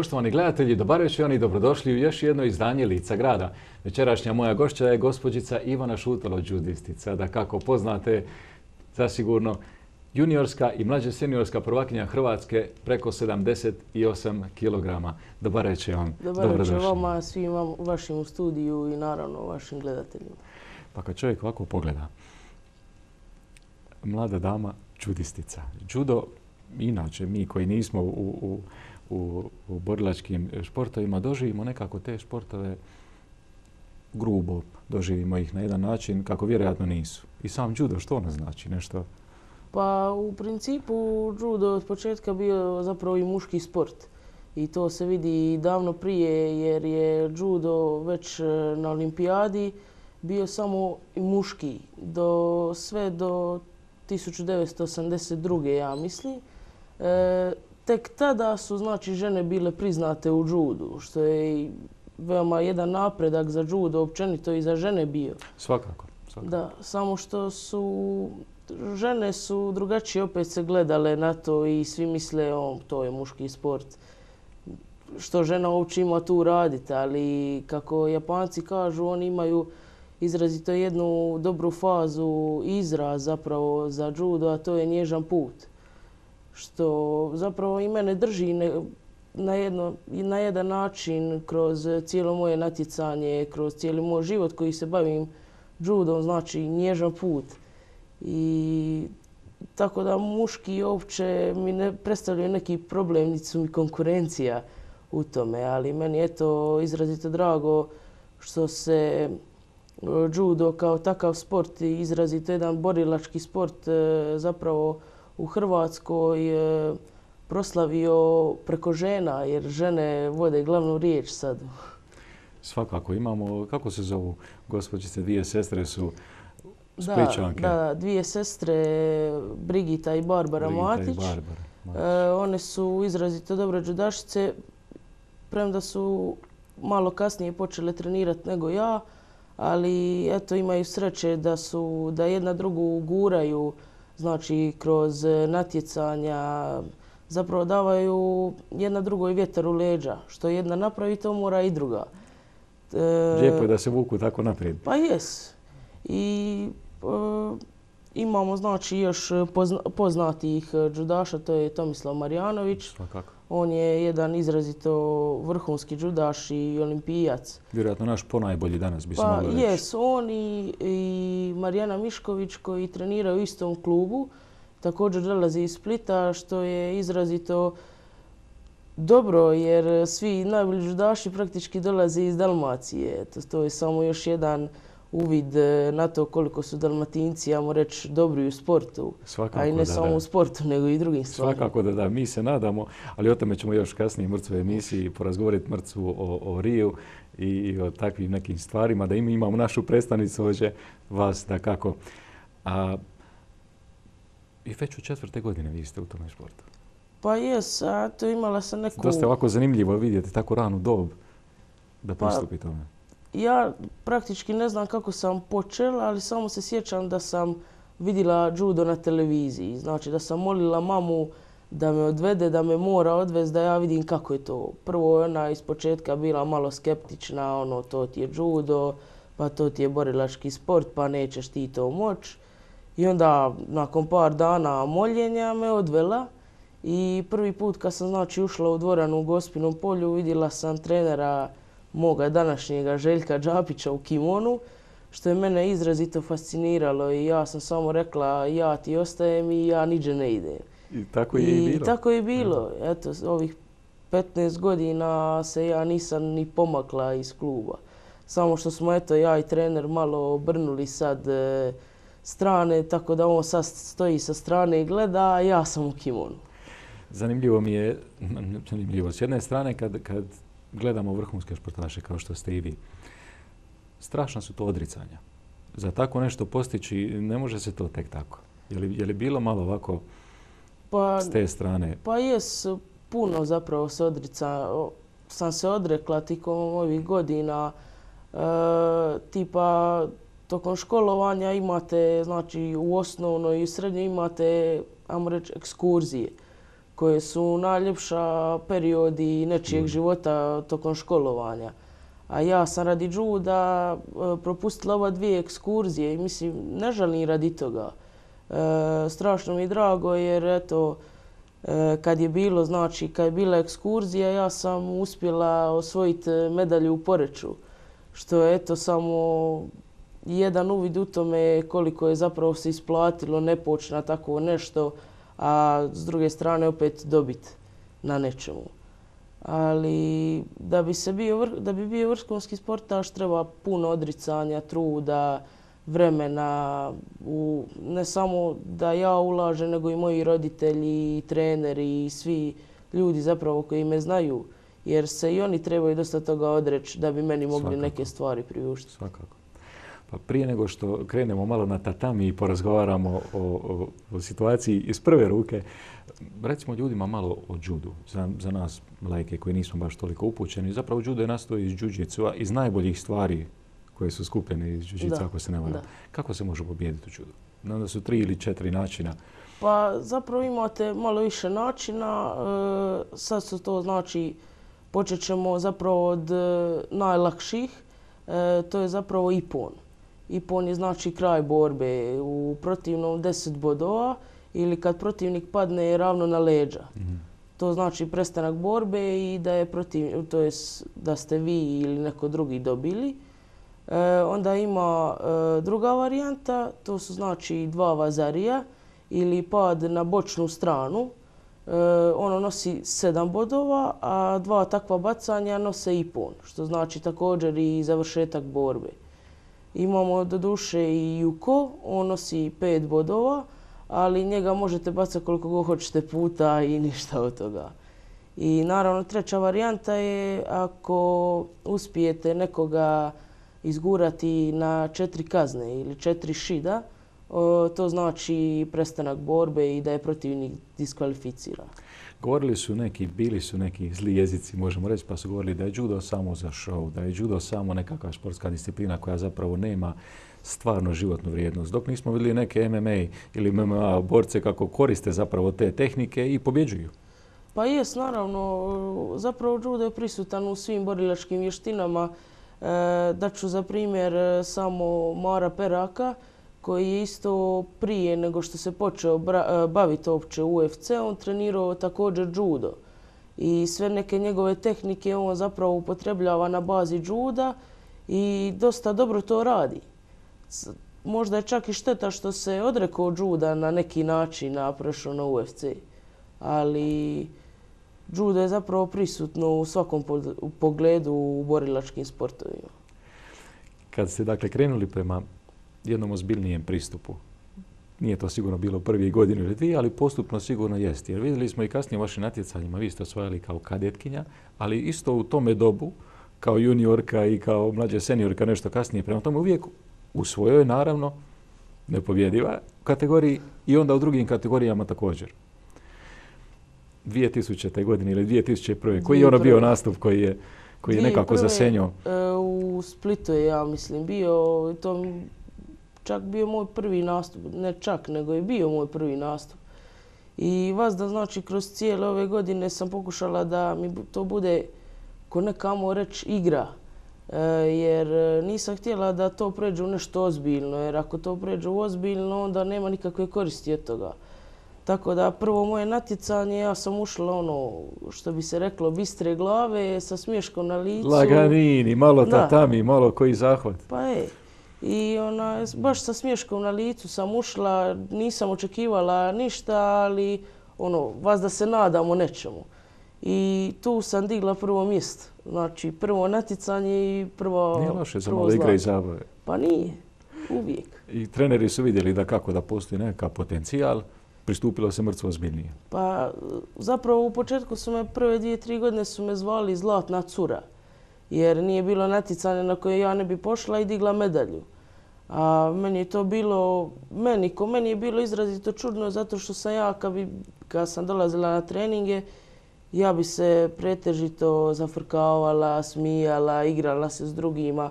Poštovani gledatelji, dobar večer i dobrodošli u još jedno izdanje Lica grada. Večerašnja moja gošća je gospođica Ivana Šutalo, Đudistica. da kako poznate, zasigurno juniorska i mlađe seniorska prvakinja Hrvatske preko 78 kg. Dobar večer vam. Dobar večer vama, svim vam, vašim studiju i naravno vašim gledateljima. Pa kad čovjek ovako pogleda, mlada dama, čudistica. Čudo, inače mi koji nismo u u, borlačkim borilačkim športovima, doživimo nekako te športove grubo, doživimo ih na jedan način kako vjerojatno nisu. I sam judo, što ono znači? Nešto pa u principu judo od početka bio zapravo i muški sport. I to se vidi davno prije jer je judo već e, na olimpijadi bio samo muški. Do, sve do 1982. ja mislim. E, Tek tada su znači žene bile priznate u džudu, što je veoma jedan napredak za džudu općenito i za žene bio. Svakako. svakako. Da, samo što su žene su drugačije opet se gledale na to i svi misle o, to je muški sport. Što žena uopće ima tu raditi, ali kako Japanci kažu, oni imaju izrazito jednu dobru fazu izraz zapravo za džudo, a to je nježan put što zapravo i mene drži na, jedan način kroz cijelo moje natjecanje, kroz cijeli moj život koji se bavim judom, znači nježan put. I tako da muški uopće mi ne predstavljaju neki problem, i konkurencija u tome, ali meni je to izrazito drago što se e, judo kao takav sport izrazito jedan borilački sport e, zapravo u Hrvatskoj e, proslavio preko žena, jer žene vode glavnu riječ sad. Svakako imamo, kako se zovu gospođice, dvije sestre su Da, dvije sestre, Brigita i Barbara Matić. E, one su izrazito dobre džudašice, premda su malo kasnije počele trenirati nego ja, ali eto imaju sreće da su, da jedna drugu guraju znači kroz e, natjecanja, zapravo davaju jedna drugoj vjetar u leđa. Što jedna napravi, to mora i druga. E, Lijepo je da se vuku tako naprijed. Pa jes. I e, imamo znači još poznatih džudaša, to je Tomislav Marjanović. Svakako. Pa on je jedan izrazito vrhunski džudaš i olimpijac. Vjerojatno naš ponajbolji danas bi se pa, mogli reći. Jes, on i, Marijana Mišković koji trenira u istom klubu. Također dolazi iz Splita što je izrazito dobro jer svi najbolji džudaši praktički dolaze iz Dalmacije. to je samo još jedan uvid e, na to koliko su dalmatinci, ja reći, dobri u sportu. Svakako, a i ne samo u sportu, nego i drugim stvarima. Svakako da da, mi se nadamo, ali o tome ćemo još kasnije mrcu emisiji porazgovoriti Mrcu, o, o Riju i o takvim nekim stvarima, da im imamo našu predstavnicu ovdje, vas da kako. A, I već u četvrte godine vi ste u tome sportu. Pa jes, a to imala sam neku... Dosta je ovako zanimljivo vidjeti tako ranu dob da pa- pristupi tome. Ja praktički ne znam kako sam počela, ali samo se sjećam da sam vidjela judo na televiziji. Znači da sam molila mamu da me odvede, da me mora odvesti, da ja vidim kako je to. Prvo je ona iz početka bila malo skeptična, ono to ti je judo, pa to ti je borilački sport, pa nećeš ti to moć. I onda nakon par dana moljenja me odvela i prvi put kad sam znači ušla u dvoranu u Gospinom polju vidjela sam trenera moga današnjega Željka Đapića u kimonu, što je mene izrazito fasciniralo i ja sam samo rekla ja ti ostajem i ja niđe ne idem. I tako je i, i bilo. tako je bilo. Eto, ovih 15 godina se ja nisam ni pomakla iz kluba. Samo što smo, eto, ja i trener malo obrnuli sad e, strane, tako da on sad stoji sa strane i gleda, a ja sam u kimonu. Zanimljivo mi je, zanimljivo, s jedne strane kad gledamo vrhunske športaše kao što ste i vi. Strašna su to odricanja. Za tako nešto postići ne može se to tek tako. Je li, bilo malo ovako pa, s te strane? Pa jes, puno zapravo se odrica. Sam se odrekla tijekom ovih godina. E, tipa, tokom školovanja imate, znači u osnovnoj i u srednjoj imate, ajmo reći, ekskurzije koje su najljepša periodi nečijeg mm. života tokom školovanja. A ja sam radi džuda e, propustila ova dvije ekskurzije i mislim, ne želim radi toga. E, strašno mi je drago jer eto, e, kad je bilo, znači kad je bila ekskurzija, ja sam uspjela osvojiti medalju u Poreću. Što je eto samo jedan uvid u tome koliko je zapravo se isplatilo ne počne tako nešto a s druge strane opet dobit na nečemu. Ali da bi, se bio, da bi bio vrhunski sportaš treba puno odricanja, truda, vremena, u, ne samo da ja ulažem, nego i moji roditelji, treneri i svi ljudi zapravo koji me znaju. Jer se i oni trebaju dosta toga odreći da bi meni mogli neke stvari priuštiti. Svakako. Pa prije nego što krenemo malo na tatami i porazgovaramo o, o, situaciji iz prve ruke, recimo ljudima malo o džudu. Za, za nas, lajke koji nismo baš toliko upućeni, zapravo džudu je nastao iz džuđicu, iz najboljih stvari koje su skupljene iz džuđica, ako se ne varam. Kako se može pobijediti u džudu? Onda su tri ili četiri načina. Pa zapravo imate malo više načina. E, sad su to znači, počet ćemo zapravo od e, najlakših. E, to je zapravo ipon i pon je znači kraj borbe. U protivnom 10 bodova ili kad protivnik padne ravno na leđa. Mhm. To znači prestanak borbe i da je protiv, to da ste vi ili neko drugi dobili. E, onda ima e, druga varijanta, to su znači dva vazarija ili pad na bočnu stranu. E, ono nosi sedam bodova, a dva takva bacanja nose i pon, što znači također i završetak borbe. Imamo doduše i Juko, on nosi pet bodova, ali njega možete bacati koliko god hoćete puta i ništa od toga. I naravno treća varijanta je ako uspijete nekoga izgurati na četiri kazne ili četiri šida, to znači prestanak borbe i da je protivnik diskvalificiran. Govorili su neki, bili su neki zli jezici, možemo reći, pa su govorili da je judo samo za show, da je judo samo nekakva sportska disciplina koja zapravo nema stvarno životnu vrijednost. Dok nismo vidjeli neke MMA ili MMA borce kako koriste zapravo te tehnike i pobjeđuju. Pa jes, naravno. Zapravo judo je prisutan u svim borilačkim vještinama. E, Daću za primjer e, samo Mara Peraka, koji je isto prije nego što se počeo e, baviti uopće UFC, on trenirao također judo. I sve neke njegove tehnike on zapravo upotrebljava na bazi juda i dosta dobro to radi. Možda je čak i šteta što se odrekao juda na neki način prešao na UFC. Ali judo je zapravo prisutno u svakom pogledu u borilačkim sportovima. Kad ste dakle krenuli prema jednom ozbiljnijem pristupu. Nije to sigurno bilo prvi godinu ili dvije, ali postupno sigurno jest. Jer vidjeli smo i kasnije u vašim natjecanjima, vi ste osvajali kao kadetkinja, ali isto u tome dobu, kao juniorka i kao mlađa seniorka nešto kasnije. Prema tome uvijek u svojoj, naravno, nepovjediva kategoriji i onda u drugim kategorijama također. 2000. godine ili 2001. Koji je ono bio nastup koji je, koji je nekako zasenio? E, u Splitu je, ja mislim, bio. To čak bio moj prvi nastup, ne čak, nego je bio moj prvi nastup. I vas da znači kroz cijele ove godine sam pokušala da mi to bude, ko nekamo reći, igra. E, jer e, nisam htjela da to pređe u nešto ozbiljno, jer ako to pređe u ozbiljno, onda nema nikakve koristi od toga. Tako da prvo moje natjecanje, ja sam ušla ono, što bi se reklo, bistre glave, sa smješkom na licu. Laganini, malo tatami, malo koji zahvat. Pa je. I baš sa smješkom na licu sam ušla, nisam očekivala ništa, ali ono, vas da se nadamo nečemu. I tu sam digla prvo mjesto. Znači prvo natjecanje i prvo Nije loše za malo igra i zabave. Pa nije, uvijek. I treneri su vidjeli da kako da postoji neka potencijal, pristupilo se mrtvo ozbiljnije. Pa zapravo u početku su me prve dvije, tri godine su me zvali Zlatna cura jer nije bilo natjecanja na koje ja ne bi pošla i digla medalju. A meni je to bilo, meni ko meni je bilo izrazito čudno zato što sam ja kad, bi, sam dolazila na treninge, ja bi se pretežito zafrkavala, smijala, igrala se s drugima.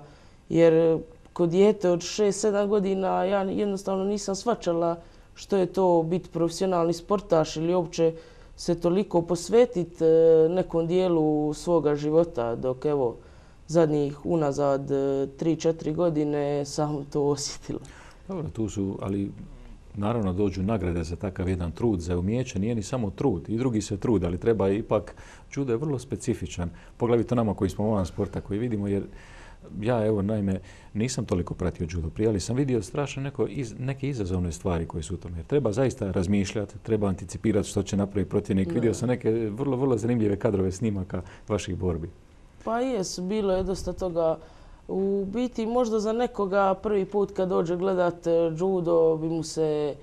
Jer kod dijete od 6-7 godina ja jednostavno nisam svačala što je to biti profesionalni sportaš ili uopće se toliko posvetiti eh, nekom dijelu svoga života dok evo zadnjih unazad 3-4 e, godine sam to osjetila. Dobro, tu su, ali naravno dođu nagrade za takav jedan trud, za umijeće, nije ni samo trud, i drugi se trud, ali treba ipak, čudo je vrlo specifičan, poglavito nama koji smo ovan sporta, koji vidimo, jer ja evo naime nisam toliko pratio judo prije, ali sam vidio strašno neke izazovne stvari koje su u tome. treba zaista razmišljati, treba anticipirati što će napraviti protivnik. Vidio sam neke vrlo, vrlo zanimljive kadrove snimaka vaših borbi. Pa jes, bilo je dosta toga. U biti možda za nekoga prvi put kad dođe gledat e, judo bi mu se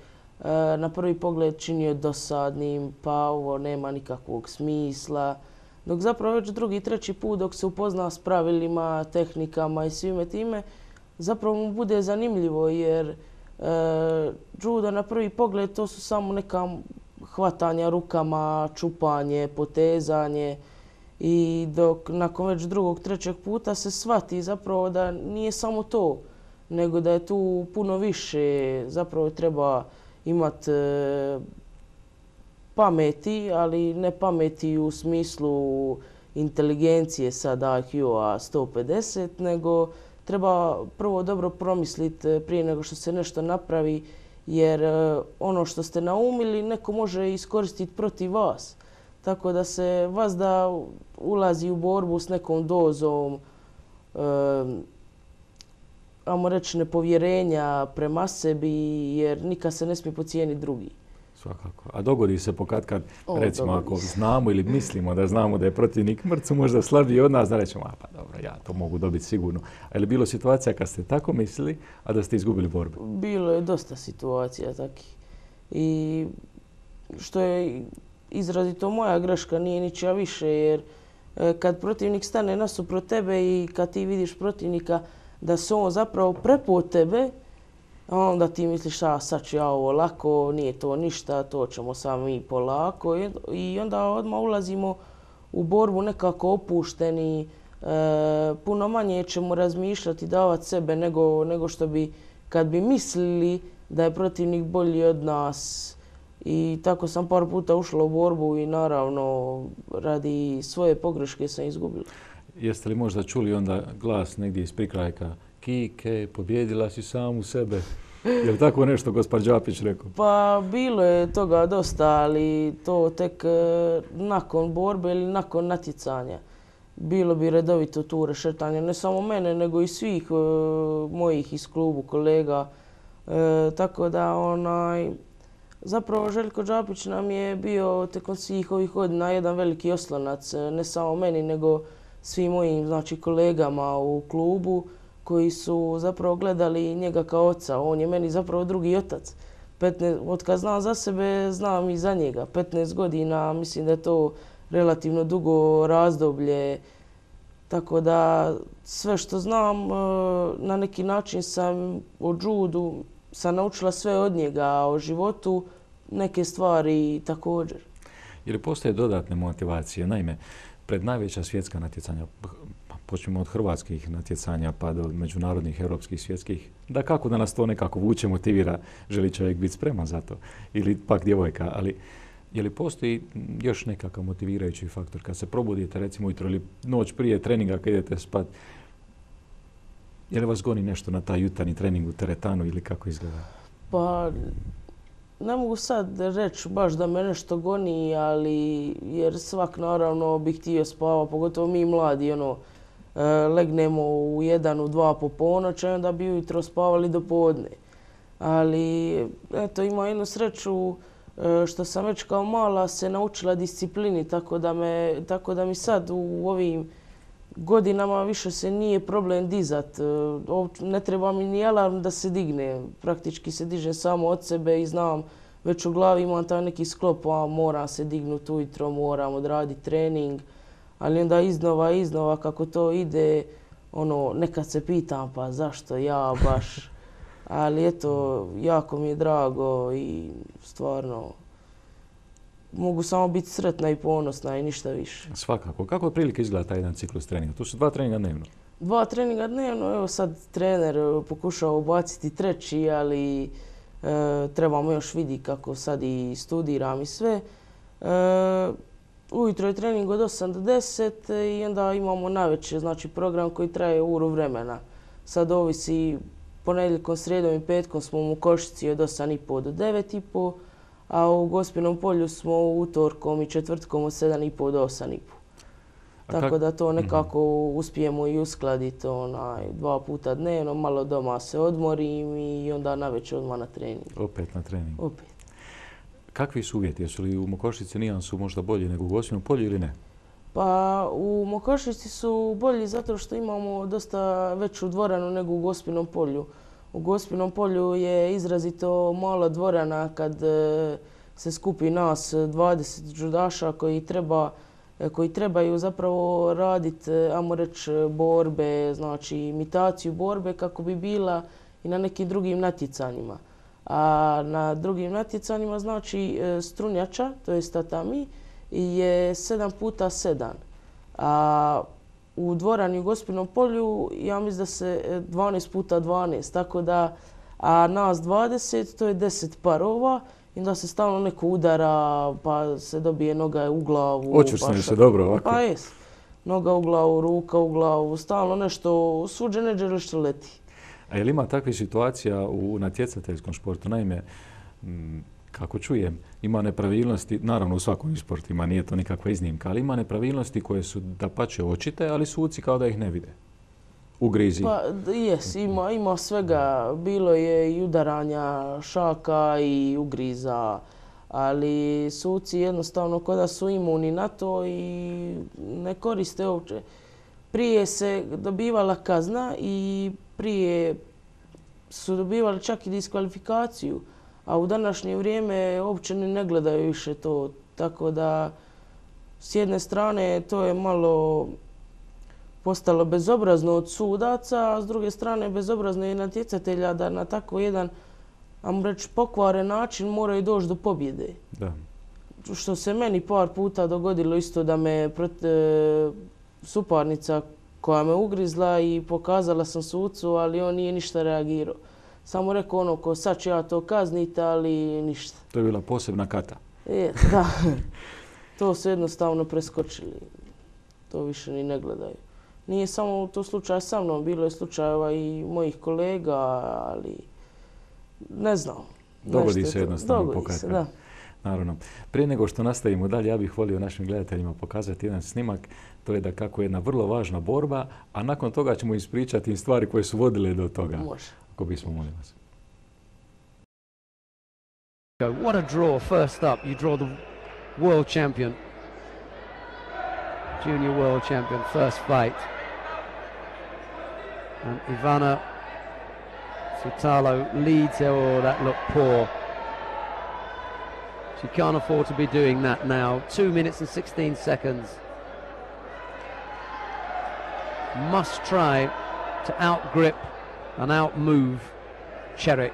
e, na prvi pogled činio dosadnim, pa ovo nema nikakvog smisla. Dok zapravo već drugi, treći put dok se upozna s pravilima, tehnikama i svime time, zapravo mu bude zanimljivo jer e, judo na prvi pogled to su samo neka hvatanja rukama, čupanje, potezanje. I dok nakon već drugog, trećeg puta se shvati zapravo da nije samo to, nego da je tu puno više, zapravo treba imati e, pameti, ali ne pameti u smislu inteligencije sad IQ-a 150, nego treba prvo dobro promisliti e, prije nego što se nešto napravi, jer e, ono što ste naumili neko može iskoristiti protiv vas. Tako da se vas da ulazi u borbu s nekom dozom, ajmo reći, nepovjerenja prema sebi, jer nikad se ne smije pocijeniti drugi. Svakako. A dogodi se pokad kad, recimo, ako znamo ili mislimo da znamo da je protivnik mrcu, možda slabiji od nas, da rećemo, a pa dobro, ja to mogu dobiti sigurno. Ali bilo situacija kad ste tako mislili, a da ste izgubili borbu? Bilo je dosta situacija takih. I što je izrazito moja greška, nije ničija više jer e, kad protivnik stane nasuprot tebe i kad ti vidiš protivnika da se on zapravo prepo tebe, onda ti misliš a sad ću ja ovo lako, nije to ništa, to ćemo sami polako i onda odmah ulazimo u borbu nekako opušteni, e, puno manje ćemo razmišljati i davati sebe nego, nego što bi kad bi mislili da je protivnik bolji od nas i tako sam par puta ušla u borbu i naravno radi svoje pogreške sam izgubila. Jeste li možda čuli onda glas negdje iz prikrajka? Kike, pobjedila si samu sebe. Je li tako nešto gospod Đapić rekao? Pa bilo je toga dosta, ali to tek e, nakon borbe ili nakon natjecanja. Bilo bi redovito tu rešetanje, ne samo mene, nego i svih e, mojih iz klubu kolega. E, tako da onaj, Zapravo Željko Đapić nam je bio tijekom svih ovih godina jedan veliki oslonac, e, ne samo meni nego svim mojim znači, kolegama u klubu koji su zapravo gledali njega kao oca. On je meni zapravo drugi otac. 15, od kad znam za sebe, znam i za njega. 15 godina, mislim da je to relativno dugo razdoblje. Tako da sve što znam, e, na neki način sam o žudu sam naučila sve od njega, o životu, neke stvari također. Je postoje dodatne motivacije? Naime, pred najveća svjetska natjecanja, pa počnemo od hrvatskih natjecanja pa do međunarodnih, europskih, svjetskih, da kako da nas to nekako vuče, motivira, želi čovjek biti spreman za to ili pak djevojka, ali je li postoji još nekakav motivirajući faktor kad se probudite recimo ujutro ili noć prije treninga kad idete spati, je li vas goni nešto na taj jutarnji trening u teretanu ili kako izgleda? Pa ne mogu sad reći baš da me nešto goni, ali jer svak naravno bi htio spava, pogotovo mi mladi, ono, e, legnemo u jedan, u dva po ponoć, i onda bi ujutro spavali do podne. Ali, eto, ima jednu sreću e, što sam već kao mala se naučila disciplini, tako da, tako da mi sad u ovim godinama više se nije problem dizat. E, ne treba mi ni alarm da se digne. Praktički se diže samo od sebe i znam već u glavi imam taj neki sklop, a moram se dignuti ujutro, moram odraditi trening. Ali onda iznova, iznova kako to ide, ono, nekad se pitam pa zašto ja baš. Ali eto, jako mi je drago i stvarno mogu samo biti sretna i ponosna i ništa više. Svakako. Kako otprilike izgleda taj jedan ciklus treninga? Tu su dva treninga dnevno. Dva treninga dnevno. Evo sad trener e, pokušao ubaciti treći, ali e, trebamo još vidjeti kako sad i studiram i sve. E, ujutro je trening od 8 do 10 i onda imamo najveći znači, program koji traje uru vremena. Sad ovisi ponedjeljkom, srijedom i petkom smo u Košici od 8.30 do 9.30 a u Gospinom polju smo utorkom i četvrtkom od pol do pol. Tako da to mhm. nekako uspijemo i uskladiti onaj, dva puta dnevno, malo doma se odmorim i onda na odmah na trening. Opet na trening. Opet. Kakvi su uvjeti? Jesu li u Mokošici su možda bolji nego u Gospinom polju ili ne? Pa u Mokošici su bolji zato što imamo dosta veću dvoranu nego u Gospinom polju u Gospinom polju je izrazito malo dvorana kad e, se skupi nas 20 žudaša koji, e, koji trebaju zapravo raditi, e, ajmo reći, borbe, znači imitaciju borbe kako bi bila i na nekim drugim natjecanjima. A na drugim natjecanjima znači strunjača, to je tatami, je sedam puta sedam. A u dvoranju, u Gospinom polju, ja mislim da se 12 e, puta 12, tako da, a nas 20, to je 10 parova i da se stalno neko udara, pa se dobije noga u glavu. Očvrsni pa se dobro ovako. Pa jes. Noga u glavu, ruka u glavu, stalno nešto, suđe neđe što leti. A je li ima takvih situacija u natjecateljskom športu? Naime, kako čujem, ima nepravilnosti, naravno u svakom sportima nije to nikakva iznimka, ali ima nepravilnosti koje su da pače očite, ali suci kao da ih ne vide. U grizi. Pa, jes, ima, ima svega. Bilo je i udaranja šaka i ugriza ali suci jednostavno kada su imuni na to i ne koriste uopće. Prije se dobivala kazna i prije su dobivali čak i diskvalifikaciju a u današnje vrijeme uopće ne gledaju više to. Tako da s jedne strane to je malo postalo bezobrazno od sudaca, a s druge strane bezobrazno i natjecatelja da na tako jedan, ajmo reći, pokvaren način moraju doći do pobjede. Da. Što se meni par puta dogodilo isto da me e, suparnica koja me ugrizla i pokazala sam sucu, ali on nije ništa reagirao samo rekao ono ko sad će ja to kazniti, ali ništa. To je bila posebna kata. Je, da. to su jednostavno preskočili. To više ni ne gledaju. Nije samo to slučaj sa mnom, bilo je slučajeva i mojih kolega, ali ne znam. Dogodi se jednostavno Dogodi se, da. Naravno. Prije nego što nastavimo dalje, ja bih volio našim gledateljima pokazati jedan snimak. To je da kako je jedna vrlo važna borba, a nakon toga ćemo ispričati stvari koje su vodile do toga. Može. Go What a draw first up. You draw the world champion. Junior world champion, first fight. And Ivana Sotalo leads her. Oh, that looked poor. She can't afford to be doing that now. Two minutes and 16 seconds. Must try to outgrip and out move Cherik.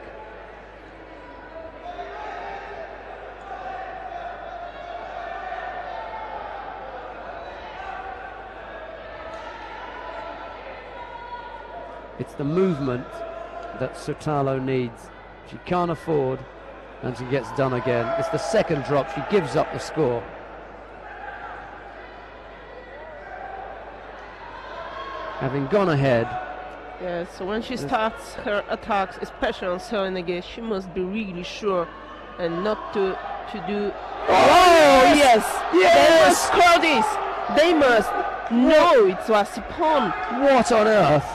It's the movement that Sotalo needs. She can't afford and she gets done again. It's the second drop. She gives up the score. Having gone ahead, Yes. so when she starts her attacks, especially on Serenege, she must be really sure and not to to do. Oh, yes, yes, yes. They must score this. They must know it was upon. What on earth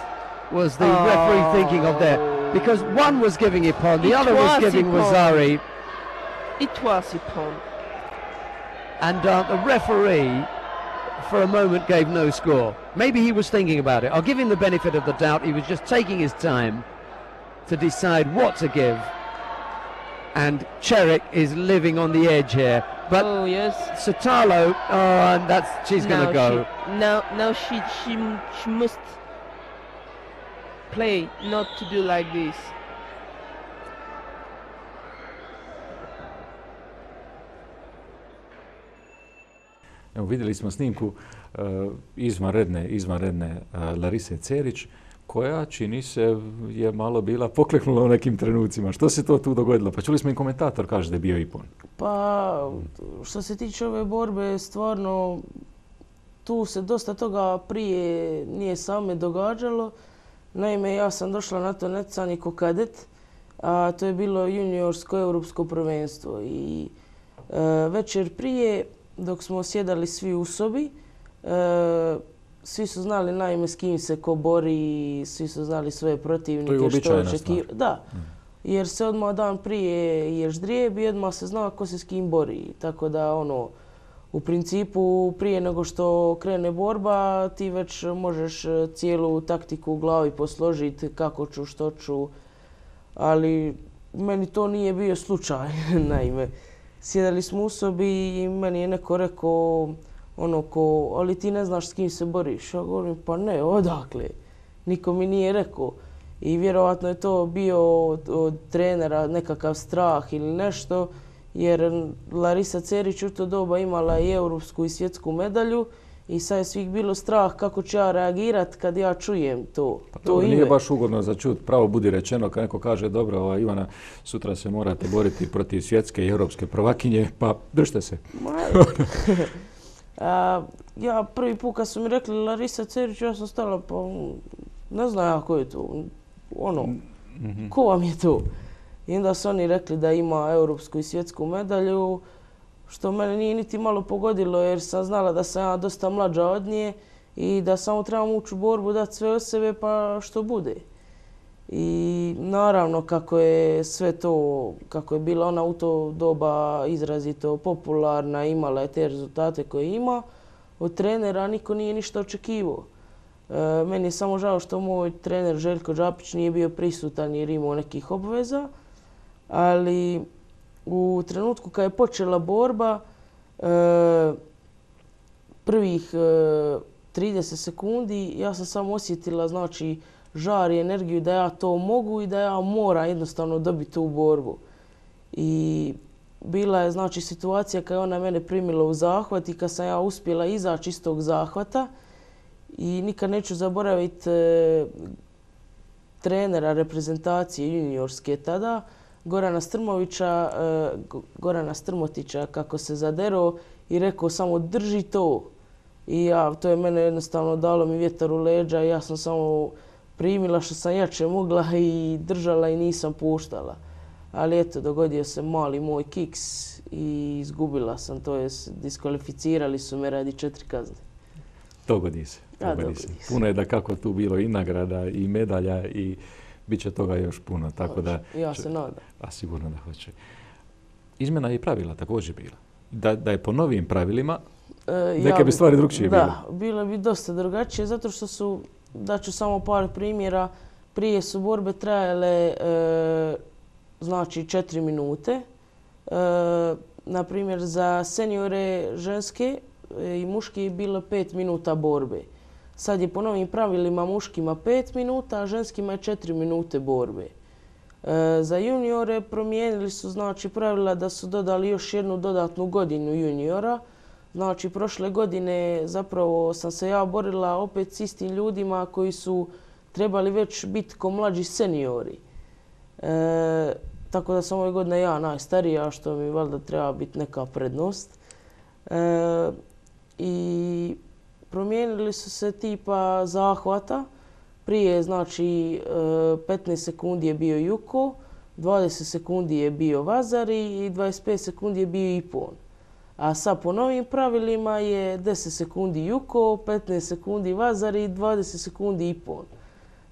was the oh. referee thinking of there? Because one was giving Ippon, the it other was, was giving Wazari. It was Ippon. And uh, the referee for a moment gave no score. Maybe he was thinking about it. I'll give him the benefit of the doubt. He was just taking his time to decide what to give. And Cherik is living on the edge here. But oh yes, Sotalo, oh, and that's she's going to go. She, now, now she, she she must play not to do like this. Evo vidjeli smo snimku e, izvanredne, izvanredne e, Larise Cerić koja čini se je malo bila pokleknula u nekim trenucima. Što se to tu dogodilo? Pa čuli smo i komentator kaže da je bio Ipon. Pa što se tiče ove borbe stvarno tu se dosta toga prije nije same događalo. Naime, ja sam došla na to natjecanje k'o kadet, a to je bilo juniorsko europsko prvenstvo. I e, večer prije dok smo sjedali svi u sobi, e, svi su znali naime s kim se ko bori, svi su znali svoje protivnike, to je što Da, mm. jer se odmah dan prije je ždrijeb i odmah se zna ko se s kim bori. Tako da ono, u principu prije nego što krene borba ti već možeš e, cijelu taktiku u glavi posložiti kako ću, što ću. Ali meni to nije bio slučaj, naime sjedali smo u sobi i meni je neko rekao, ono ko, ali ti ne znaš s kim se boriš. Ja govorim, pa ne, odakle? Niko mi nije rekao. I vjerojatno je to bio od, od trenera nekakav strah ili nešto, jer Larisa Cerić u to doba imala i europsku i svjetsku medalju i sad je svih bilo strah kako ću ja reagirat kad ja čujem to. Pa to Nije baš ugodno za čut, pravo budi rečeno, kad neko kaže dobro ova, Ivana, sutra se morate boriti protiv svjetske i europske prvakinje, pa držte se. ja prvi put kad su mi rekli Larisa Cerić, ja sam stala pa ne znam ja ko je to. Ono, mhm. ko vam je to? I onda su oni rekli da ima europsku i svjetsku medalju što mene nije niti malo pogodilo jer sam znala da sam dosta mlađa od nje i da samo trebam ući u borbu, dati sve od sebe pa što bude. I naravno kako je sve to, kako je bila ona u to doba izrazito popularna, imala je te rezultate koje ima, od trenera niko nije ništa očekivao. E, meni je samo žao što moj trener Željko Đapić nije bio prisutan jer imao nekih obveza, ali u trenutku kad je počela borba, e, prvih 30 e, sekundi ja sam samo osjetila znači žar i energiju da ja to mogu i da ja moram jednostavno dobiti tu borbu. I bila je znači situacija kad je ona mene primila u zahvat i kad sam ja uspjela izaći iz tog zahvata. I nikad neću zaboraviti e, trenera reprezentacije juniorske tada, Gorana Strmovića, e, Gorana Strmotića kako se zadero i rekao samo drži to. I ja, to je mene jednostavno dalo mi vjetar u leđa ja sam samo primila što sam jače mogla i držala i nisam puštala. Ali eto, dogodio se mali moj kiks i izgubila sam, to je diskvalificirali su me radi četiri kazne. Dogodi se. Dogodi, se. se. Puno je da kako tu bilo i nagrada i medalja i će toga još puno, tako da... Ja se nadam. A sigurno da hoće. Izmjena je pravila također bila. Da, je po novim pravilima, e, neke bi stvari drugčije bile. Da, bile bi dosta drugačije, zato što su, da ću samo par primjera, prije su borbe trajale e, znači četiri minute. E, na primjer, za seniore ženske e, i muški je bilo pet minuta borbe. Sad je po novim pravilima muškima 5 minuta, a ženskima je 4 minute borbe. E, za juniore promijenili su znači pravila da su dodali još jednu dodatnu godinu juniora. Znači prošle godine zapravo sam se ja borila opet s istim ljudima koji su trebali već biti ko mlađi seniori. E, tako da sam ove godine ja najstarija što mi valjda treba biti neka prednost. E, I Promijenili su se tipa zahvata. Prije, znači, 15 e, sekundi je bio juko, 20 sekundi je bio vazari i 25 sekundi je bio ipon. A sad po novim pravilima je 10 sekundi juko, 15 sekundi vazari i 20 sekundi ipon.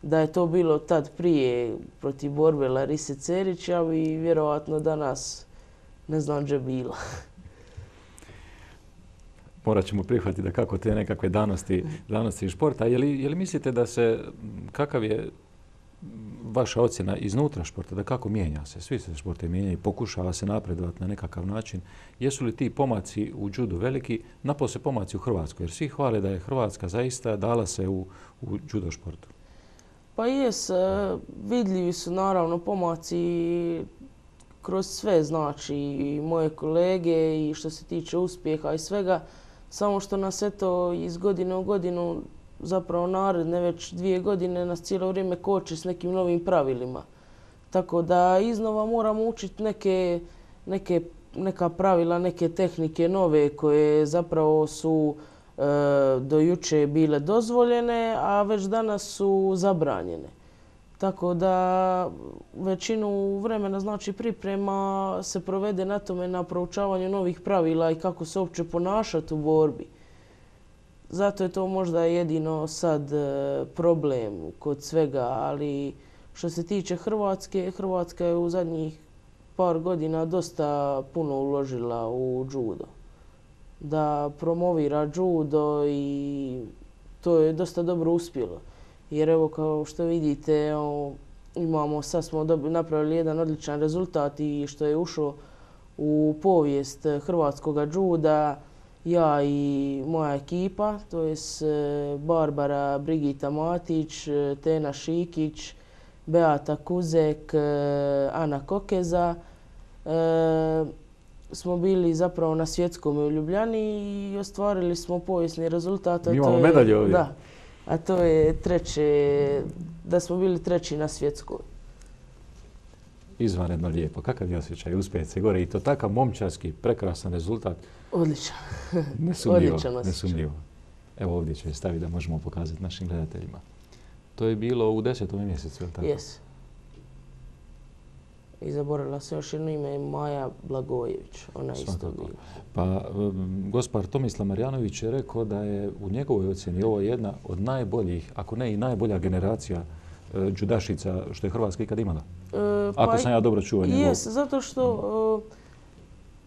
Da je to bilo tad prije protiv borbe Larise Cerića ali vjerojatno danas ne znam gdje bila. morat ćemo prihvatiti da kako te nekakve danosti, danosti športa. Je li, mislite da se, kakav je vaša ocjena iznutra športa, da kako mijenja se, svi se športe mijenjaju, i pokušava se napredovati na nekakav način. Jesu li ti pomaci u judu veliki, napose pomaci u Hrvatskoj? Jer svi hvale da je Hrvatska zaista dala se u, u judo športu. Pa jes, e, vidljivi su naravno pomaci kroz sve, znači i moje kolege i što se tiče uspjeha i svega. Samo što nas eto iz godine u godinu, zapravo naredne već dvije godine, nas cijelo vrijeme koči s nekim novim pravilima. Tako da iznova moramo učiti neke, neke, neka pravila, neke tehnike nove koje zapravo su e, do juče bile dozvoljene, a već danas su zabranjene. Tako da većinu vremena znači priprema se provede na tome na proučavanju novih pravila i kako se uopće ponašati u borbi. Zato je to možda jedino sad e, problem kod svega, ali što se tiče Hrvatske, Hrvatska je u zadnjih par godina dosta puno uložila u judo. Da promovira judo i to je dosta dobro uspjelo. Jer evo kao što vidite, imamo, sad smo napravili jedan odličan rezultat i što je ušao u povijest hrvatskog džuda, ja i moja ekipa, to je e, Barbara Brigita Matić, e, Tena Šikić, Beata Kuzek, e, Ana Kokeza, smo bili zapravo na svjetskom u Ljubljani i ostvarili smo povijesni rezultat. Imamo medalje ovdje. Da, a to je treće, da smo bili treći na svjetskoj. Izvanredno lijepo. Kakav je osjećaj uspjeti gore i to takav momčarski, prekrasan rezultat. Odličan. Nesumljivo. Nesumljivo. Evo ovdje ću je staviti da možemo pokazati našim gledateljima. To je bilo u desetom mjesecu, je li tako? Jesu i zaboravila se još jedno ime, Maja Blagojević, ona je isto Pa, gospar Tomislav Marjanović je rekao da je u njegovoj ocjeni ovo jedna od najboljih, ako ne i najbolja generacija džudašica e, što je Hrvatska ikad imala. E, pa ako sam ja dobro čuo njegov. Jes, zato što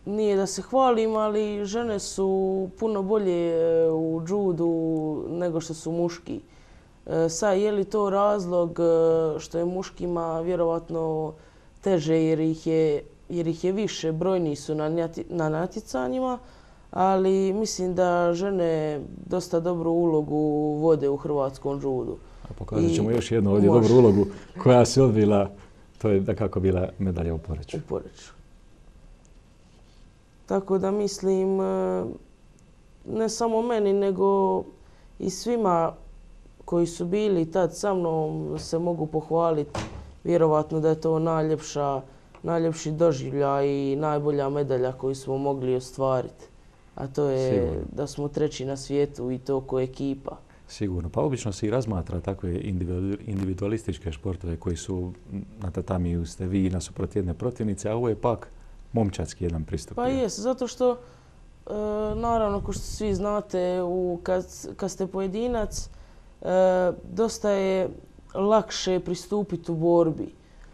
e, nije da se hvalim, ali žene su puno bolje u džudu nego što su muški. Sad, je li to razlog što je muškima vjerovatno teže jer ih je, više, brojni su na natjecanjima, ali mislim da žene dosta dobru ulogu vode u hrvatskom žudu. A pokazat ćemo još jednu ovdje dobru ulogu koja se odvila, to je da kako bila medalja u Poreću. U Poreću. Tako da mislim, e, ne samo meni, nego i svima koji su bili tad sa mnom se mogu pohvaliti Vjerovatno da je to najljepša, najljepši doživlja i najbolja medalja koju smo mogli ostvariti. A to je da smo treći na svijetu i to ko ekipa. Sigurno. Pa obično se i razmatra takve individualističke športove koji su na tatamiju ste vi nasuprot jedne protivnice, a ovo je pak momčatski jedan pristup. Pa jes, zato što E, naravno, kao što svi znate, u, kad, kad ste pojedinac, e, dosta je lakše je pristupiti u borbi.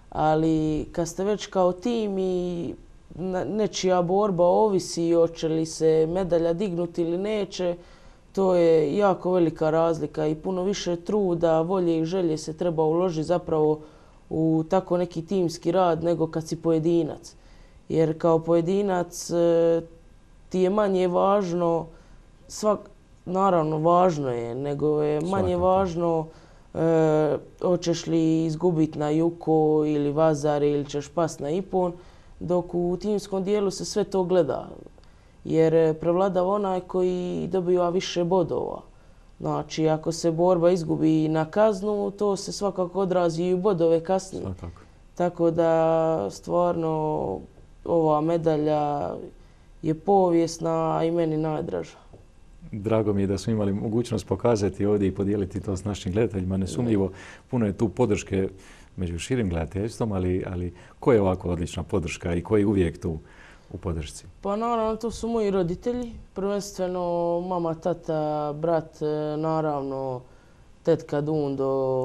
Ali kad ste već kao tim i nečija borba ovisi hoće li se medalja dignuti ili neće, to je jako velika razlika i puno više truda, volje i želje se treba uložiti zapravo u tako neki timski rad nego kad si pojedinac. Jer kao pojedinac e, ti je manje važno, svak, naravno važno je, nego je manje važno E, hoćeš li izgubiti na juko ili vazar ili ćeš pas na ipon, dok u timskom dijelu se sve to gleda. Jer prevladava onaj koji dobiva više bodova. Znači, ako se borba izgubi na kaznu, to se svakako odrazi i u bodove kasnije. Tako da, stvarno, ova medalja je povijesna i meni najdraža. Drago mi je da smo imali mogućnost pokazati ovdje i podijeliti to s našim gledateljima. Nesumljivo, puno je tu podrške među širim gledateljstvom, ali, ali ko je ovako odlična podrška i koji je uvijek tu u podršci? Pa naravno, to su moji roditelji. Prvenstveno mama, tata, brat, e, naravno tetka Dundo,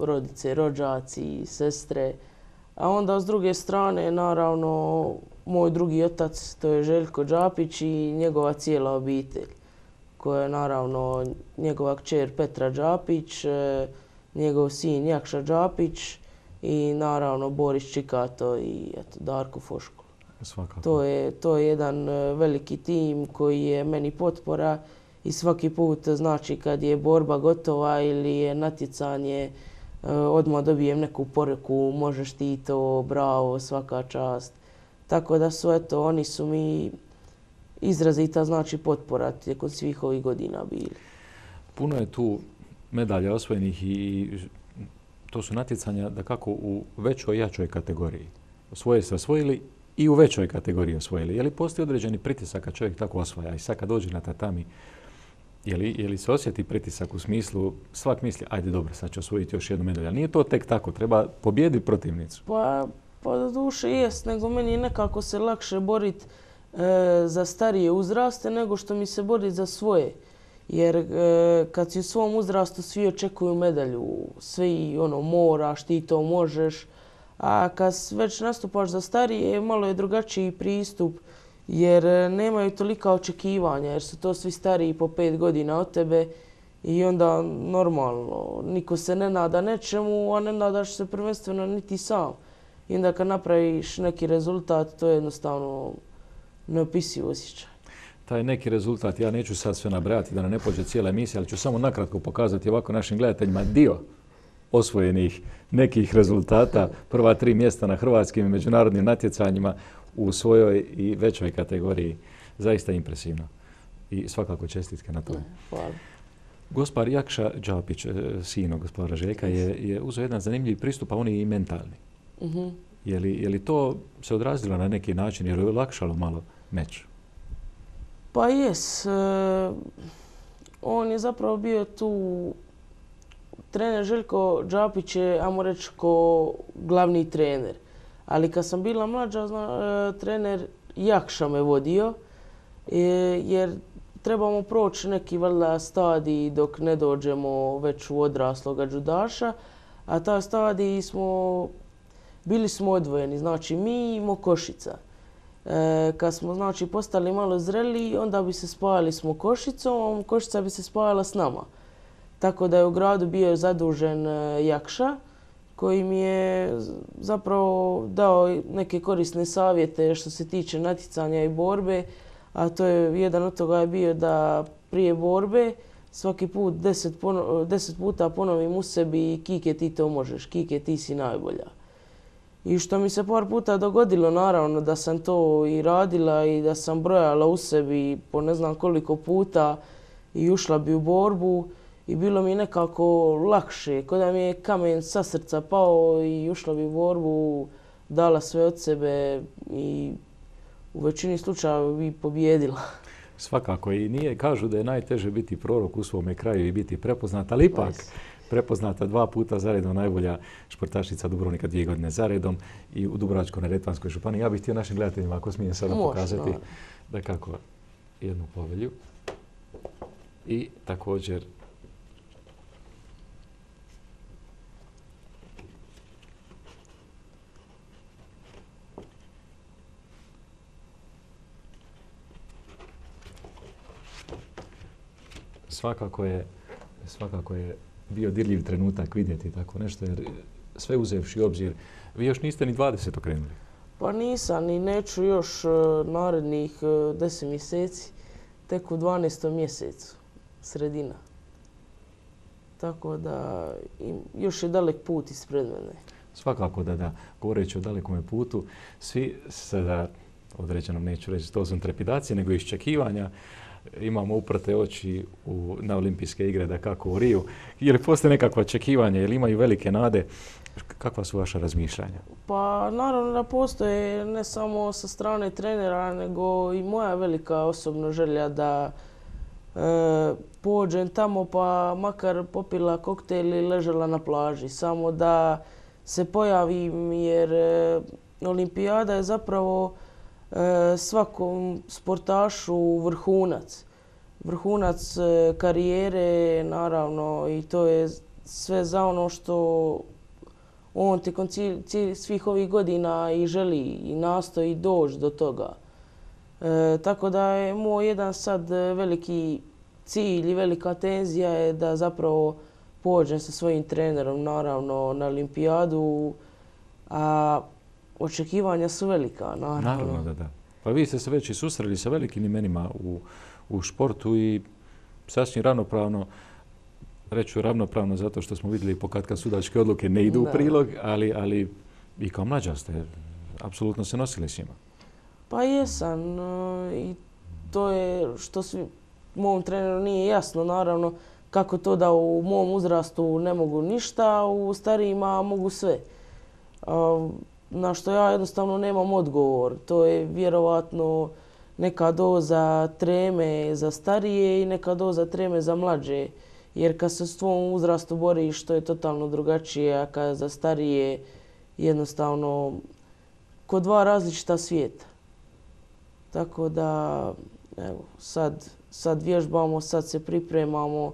rodice, rođaci, sestre. A onda s druge strane, naravno, moj drugi otac, to je Željko Đapić i njegova cijela obitelj koja je naravno njegova kćer Petra Đapić, e, njegov sin Jakša Đapić i naravno Boris Čikato i eto, Darko Foško. To je, to je jedan e, veliki tim koji je meni potpora i svaki put znači kad je borba gotova ili je natjecanje e, odmah dobijem neku poruku možeš ti to, bravo, svaka čast. Tako da su eto, oni su mi izrazita znači potpora tijekom svih ovih godina bili. Puno je tu medalja osvojenih i to su natjecanja da kako u većoj, jačoj kategoriji. Svoje se osvojili i u većoj kategoriji osvojili. Je li postoji određeni pritisak kad čovjek tako osvaja i sad kad dođe na tatami, je li, se osjeti pritisak u smislu, svak misli, ajde dobro, sad ću osvojiti još jednu medalju. nije to tek tako, treba pobijediti protivnicu. Pa, pa duše jest, nego meni je nekako se lakše boriti E, za starije uzraste nego što mi se bori za svoje. Jer e, kad si u svom uzrastu svi očekuju medalju, svi ono moraš, ti to možeš. A kad već nastupaš za starije, malo je drugačiji pristup jer e, nemaju tolika očekivanja jer su to svi stariji po pet godina od tebe i onda normalno, niko se ne nada nečemu, a ne nadaš se prvenstveno niti sam. I onda kad napraviš neki rezultat, to je jednostavno neopisiv osjećaj. Taj neki rezultat, ja neću sad sve nabrajati da ne pođe cijela emisija, ali ću samo nakratko pokazati ovako našim gledateljima dio osvojenih nekih rezultata, prva tri mjesta na hrvatskim i međunarodnim natjecanjima u svojoj i većoj kategoriji. Zaista impresivno. I svakako čestitke na tome. Hvala. Gospar Jakša Đapić, e, sino gospodara Željka, je, je uzeo jedan zanimljiv pristup, a on je i mentalni. Mhm. Je li, to se odrazilo na neki način, jer je olakšalo malo meč? Pa jes. E, on je zapravo bio tu trener Željko Đapić je, ajmo reći, ko glavni trener. Ali kad sam bila mlađa, e, trener Jakša me vodio, e, jer trebamo proći neki valjda stadij dok ne dođemo već u odrasloga džudaša, a ta stadij smo bili smo odvojeni, znači mi i Mokošica. E, kad smo znači, postali malo zreli, onda bi se spajali s Mokošicom, Košica bi se spajala s nama. Tako da je u gradu bio zadužen e, Jakša koji mi je zapravo dao neke korisne savjete što se tiče naticanja i borbe, a to je jedan od toga je bio da prije borbe svaki put deset, deset puta ponovim u sebi kike ti to možeš, kike ti si najbolja. I što mi se par puta dogodilo, naravno, da sam to i radila i da sam brojala u sebi po ne znam koliko puta i ušla bi u borbu i bilo mi nekako lakše, k'o da mi je kamen sa srca pao i ušla bi u borbu, dala sve od sebe i u većini slučajeva bi pobjedila. Svakako i nije, kažu da je najteže biti prorok u svome kraju i biti prepoznat, ali ipak prepoznata dva puta zaredom najbolja športašica Dubrovnika dvije godine zaredom i u Dubrovačko-neretvanskoj županiji. Ja bih htio našim gledateljima, ako smijem sada pokazati, da kako jednu povelju i također svakako je, svakako je bio dirljiv trenutak vidjeti tako nešto, jer sve uzevši obzir, vi još niste ni 20 okrenuli. Pa nisam i neću još e, narednih e, deset mjeseci, tek u 12. mjesecu, sredina. Tako da još je dalek put ispred mene. Svakako da da, govoreći o dalekom putu, svi sada određenom neću reći su trepidacije, nego iščekivanja, imamo uprte oči u, na olimpijske igre, da kako u Riju. Je postoje nekakva očekivanja, ili imaju velike nade? Kakva su vaša razmišljanja? Pa naravno da postoje ne samo sa strane trenera, nego i moja velika osobna želja da e, pođem tamo pa makar popila koktel i ležela na plaži. Samo da se pojavim jer e, olimpijada je zapravo E, svakom sportašu vrhunac. Vrhunac e, karijere, naravno, i to je sve za ono što on tijekom svih ovih godina i želi i nastoji doći do toga. E, tako da je moj jedan sad veliki cilj i velika tenzija je da zapravo pođem sa svojim trenerom naravno na olimpijadu, a očekivanja su velika, naravno. Naravno da da. Pa vi ste se već i susreli sa velikim imenima u, u športu i sasvim ravnopravno, reću ravnopravno zato što smo vidjeli pokatka sudačke odluke ne idu u prilog, ali, ali i kao mlađa ste apsolutno se nosili s njima. Pa jesam i to je što svi, mom treneru nije jasno naravno kako to da u mom uzrastu ne mogu ništa, u starijima mogu sve na što ja jednostavno nemam odgovor. To je vjerovatno neka doza treme za starije i neka doza treme za mlađe. Jer kad se s tvojom uzrastu boriš, to je totalno drugačije, a kad za starije jednostavno ko dva različita svijeta. Tako da, evo, sad, sad vježbamo, sad se pripremamo,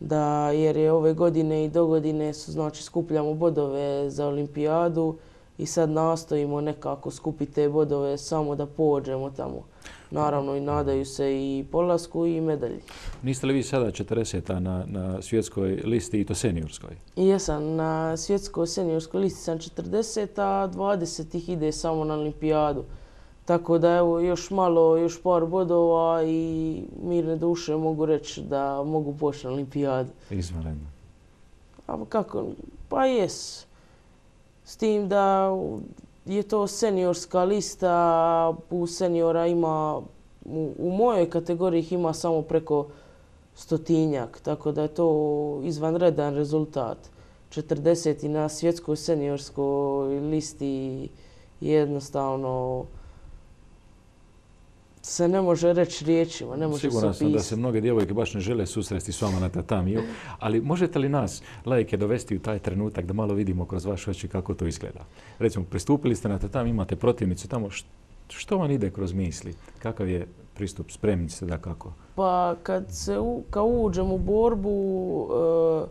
da, jer je ove godine i dogodine su, znači, skupljamo bodove za olimpijadu i sad nastojimo nekako skupiti te bodove samo da pođemo tamo. Naravno i nadaju se i polasku i medalji. Niste li vi sada 40 na, na svjetskoj listi i to seniorskoj? Jesam, na svjetskoj seniorskoj listi sam 40, a 20 ih ide samo na olimpijadu. Tako da evo još malo, još par bodova i mirne duše mogu reći da mogu poći na olimpijadu. Izvanredno. A kako? Pa jes. S tim da je to seniorska lista, u seniora ima, u, mojoj kategoriji ih ima samo preko stotinjak, tako da je to izvanredan rezultat. 40 na svjetskoj seniorskoj listi jednostavno se ne može reći riječima, ne može se opisati. Sigurno sam da se mnoge djevojke baš ne žele susresti s vama na tatamiju, ali možete li nas, lajke, dovesti u taj trenutak da malo vidimo kroz vaše oči kako to izgleda? Recimo, pristupili ste na tatami, imate protivnicu tamo, što vam ide kroz misli? Kakav je pristup? Spremni ste da kako? Pa kad se u, uđem u borbu, e,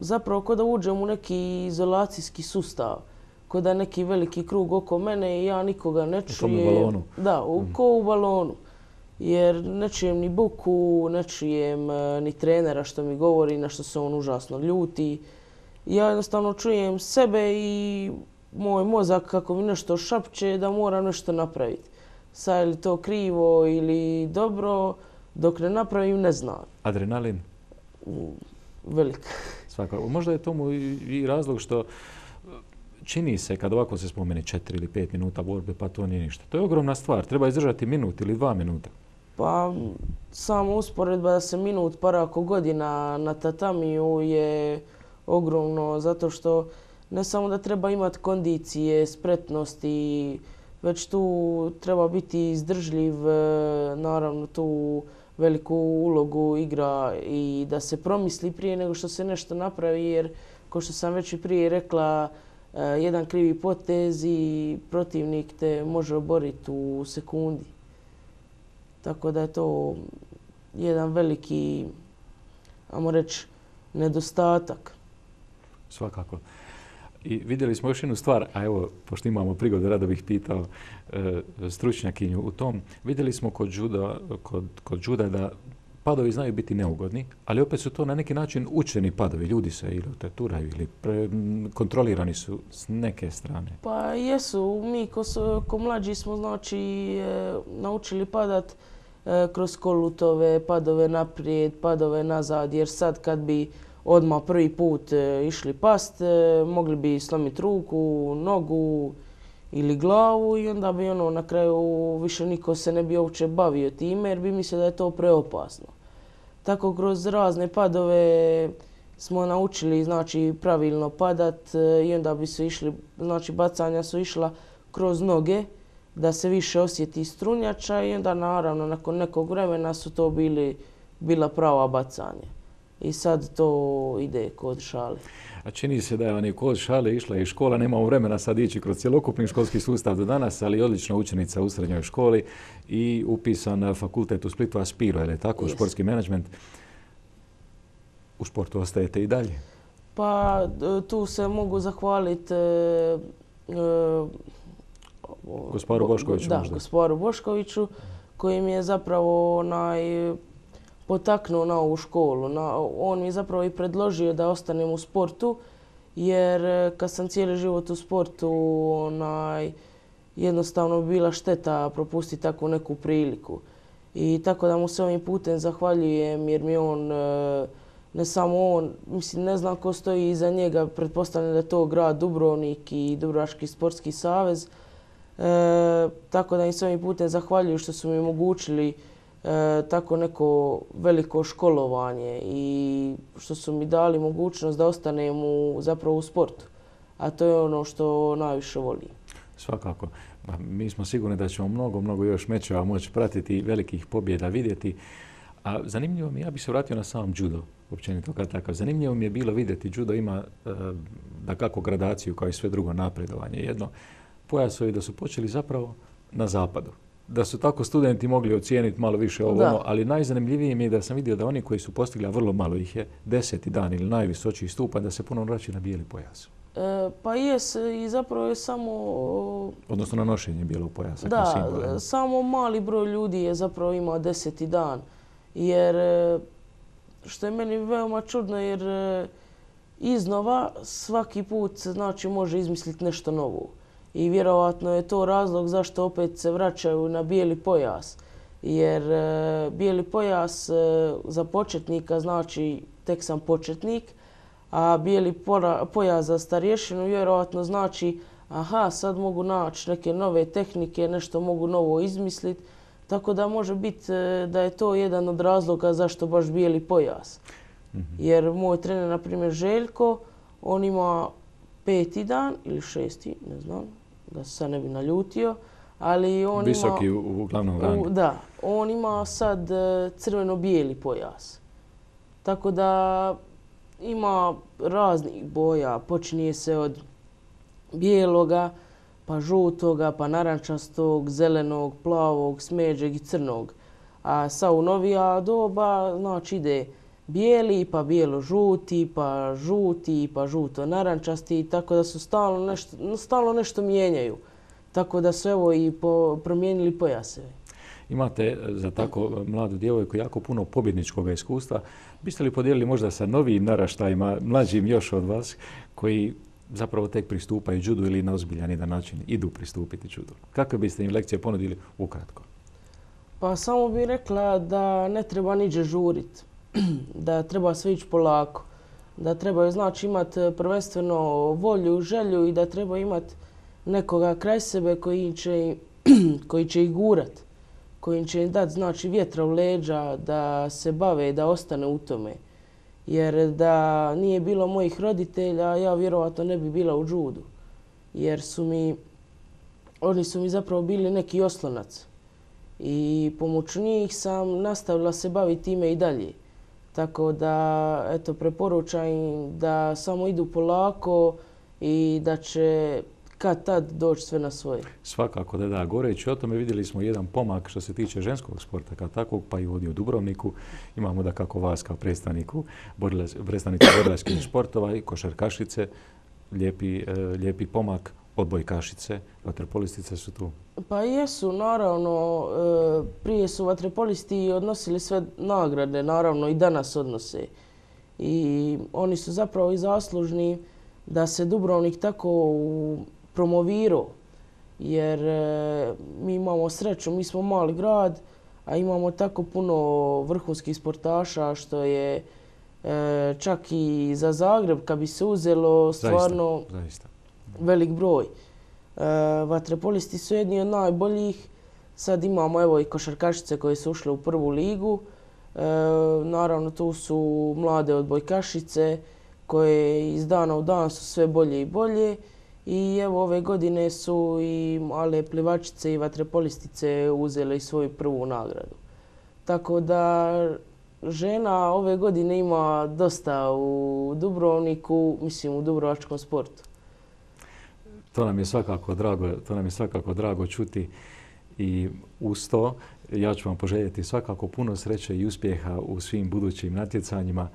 zapravo kao da uđem u neki izolacijski sustav ko da je neki veliki krug oko mene i ja nikoga ne čujem. U balonu. Da, u, mhm. u balonu. Jer ne čujem ni buku, ne čujem e, ni trenera što mi govori, na što se on užasno ljuti. Ja jednostavno čujem sebe i moj mozak kako mi nešto šapće da moram nešto napraviti. Sad je li to krivo ili dobro, dok ne napravim ne znam. Adrenalin? Velik. Svakako. Možda je tomu i razlog što čini se kad ovako se spomeni četiri ili pet minuta borbe, pa to nije ništa. To je ogromna stvar, treba izdržati minut ili dva minuta. Pa samo usporedba da se minut par ako godina na tatamiju je ogromno zato što ne samo da treba imati kondicije, spretnosti, već tu treba biti izdržljiv, e, naravno tu veliku ulogu igra i da se promisli prije nego što se nešto napravi jer kao što sam već i prije rekla E, jedan krivi potez i protivnik te može oboriti u sekundi. Tako da je to jedan veliki, ajmo reći, nedostatak. Svakako. I vidjeli smo još jednu stvar, a evo, pošto imamo prigodu, rado bih pitao e, stručnjakinju u tom. Vidjeli smo kod kod, kod juda da padovi znaju biti neugodni, ali opet su to na neki način učeni padovi. Ljudi se ili oteturaju ili kontrolirani su s neke strane. Pa jesu. Mi ko, ko mlađi smo znači e, naučili padat e, kroz kolutove, padove naprijed, padove nazad. Jer sad kad bi odmah prvi put e, išli past, mogli bi slomiti ruku, nogu, ili glavu i onda bi ono na kraju više niko se ne bi uopće bavio time jer bi mislio da je to preopasno. Tako kroz razne padove smo naučili znači pravilno padat e, i onda bi se išli, znači bacanja su išla kroz noge da se više osjeti strunjača i onda naravno nakon nekog vremena su to bili, bila prava bacanja i sad to ide kod šale. A čini se da je je kod šale išla i škola, nemamo vremena sad ići kroz cjelokupni školski sustav do danas, ali odlična učenica u srednjoj školi i upisan na fakultetu u Splitu Aspiro, je li tako, u športski menadžment. U športu ostajete i dalje? Pa tu se mogu zahvaliti e, e Boškoviću da, Boškoviću koji mi je zapravo onaj potaknuo na ovu školu. on mi je zapravo i predložio da ostanem u sportu jer e, kad sam cijeli život u sportu onaj, jednostavno bi bila šteta propustiti takvu neku priliku. I tako da mu se ovim putem zahvaljujem jer mi on, e, ne samo on, mislim ne znam ko stoji iza njega, pretpostavljam da je to grad Dubrovnik i Dubrovački sportski savez. E, tako da im se ovim putem zahvaljuju što su mi omogućili E, tako neko veliko školovanje i što su mi dali mogućnost da ostanem u, zapravo u sportu. A to je ono što najviše volim. Svakako. Ma, mi smo sigurni da ćemo mnogo, mnogo još mečeva moći pratiti velikih pobjeda vidjeti. A zanimljivo mi, ja bih se vratio na sam judo, općenito kao takav. Zanimljivo mi je bilo vidjeti, judo ima e, da kako gradaciju kao i sve drugo napredovanje. Jedno, pojasovi da su počeli zapravo na zapadu da su tako studenti mogli ocijeniti malo više ovo, ono, ali najzanimljivije mi je da sam vidio da oni koji su postigli, a vrlo malo ih je, deseti dan ili najvisočiji stupanj, da se puno vraćaju na bijeli pojas. E, pa jes, i zapravo je samo... Odnosno na nošenje bijelog pojasa. Da, samo mali broj ljudi je zapravo imao deseti dan. Jer, e, što je meni veoma čudno, jer e, iznova svaki put znači, može izmisliti nešto novo i vjerojatno je to razlog zašto opet se vraćaju na bijeli pojas. Jer e, bijeli pojas e, za početnika znači tek sam početnik, a bijeli pojas za starješinu vjerojatno znači aha sad mogu naći neke nove tehnike, nešto mogu novo izmisliti. Tako da može biti e, da je to jedan od razloga zašto baš bijeli pojas. Mhm. Jer moj trener, na primjer Željko, on ima peti dan ili šesti, ne znam, da se ne bi naljutio. Ali on Visoki ima, u, glavnom rangu. Da, on ima sad e, crveno-bijeli pojas. Tako da ima raznih boja. Počinje se od bijeloga, pa žutoga, pa narančastog, zelenog, plavog, smeđeg i crnog. A sa u novija doba, znači ide bijeli, pa bijelo-žuti, pa žuti, pa žuto-narančasti, tako da su stalno nešto, mijenjaju. Tako da su evo i promijenili pojaseve. Imate eh, za tako eh, mladu djevojku jako puno pobjedničkog iskustva. Biste li podijelili možda sa novim naraštajima, mlađim još od vas, koji zapravo tek pristupaju judu ili na ozbiljan jedan način idu pristupiti judu? Kakve biste im lekcije ponudili ukratko? Pa samo bih rekla da ne treba niđe žuriti. da treba sve ići polako, da treba znači imati e, prvenstveno volju, želju i da treba imati nekoga kraj sebe koji će, koji će ih gurat, koji će im dati znači vjetra u leđa da se bave i da ostane u tome. Jer da nije bilo mojih roditelja, ja vjerovatno ne bi bila u džudu. Jer su mi, oni su mi zapravo bili neki oslonac. I pomoću njih sam nastavila se baviti time i dalje. Tako da, eto, preporučam im da samo idu polako i da će kad tad doći sve na svoje. Svakako da da. Goreći o tome vidjeli smo jedan pomak što se tiče ženskog sporta kao takvog, pa i ovdje u Dubrovniku. Imamo da kako vas kao predstavniku, predstavnici borilačkih sportova i košarkašice, lijepi e, pomak odbojkašice, vatrepolistice su tu? Pa jesu, naravno. E, prije su vatrepolisti odnosili sve nagrade, naravno i danas odnose. I oni su zapravo i zaslužni da se Dubrovnik tako promovirao. Jer e, mi imamo sreću, mi smo mali grad, a imamo tako puno vrhunskih sportaša što je e, čak i za Zagreb kad bi se uzelo stvarno... Zaista, zaista velik broj. E, Vatrepolisti su jedni od najboljih. Sad imamo evo i košarkašice koje su ušle u prvu ligu. E, naravno tu su mlade odbojkašice koje iz dana u dan su sve bolje i bolje. I evo ove godine su i male plivačice i vatrepolistice uzele i svoju prvu nagradu. Tako da žena ove godine ima dosta u Dubrovniku, mislim u dubrovačkom sportu to nam je svakako drago, to nam je svakako drago čuti i uz to ja ću vam poželjeti svakako puno sreće i uspjeha u svim budućim natjecanjima.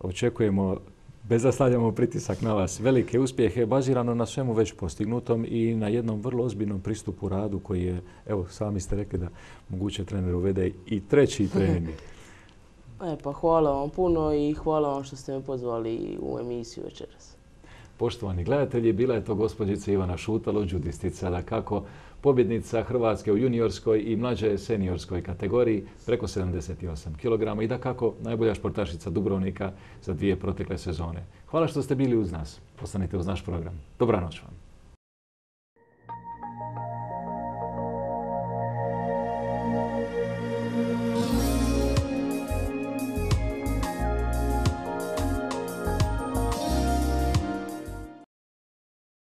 Očekujemo bez da stavljamo pritisak na vas. Velike uspjehe bazirano na svemu već postignutom i na jednom vrlo ozbiljnom pristupu radu koji je, evo sami ste rekli da moguće trener uvede i treći trening. E pa hvala vam puno i hvala vam što ste me pozvali u emisiju večeras. Poštovani gledatelji, bila je to gospođica Ivana Šutalo, džudistica, da kako pobjednica Hrvatske u juniorskoj i mlađe seniorskoj kategoriji preko 78 kg i da kako najbolja športašica Dubrovnika za dvije protekle sezone. Hvala što ste bili uz nas. Ostanite uz naš program. Dobranoć vam.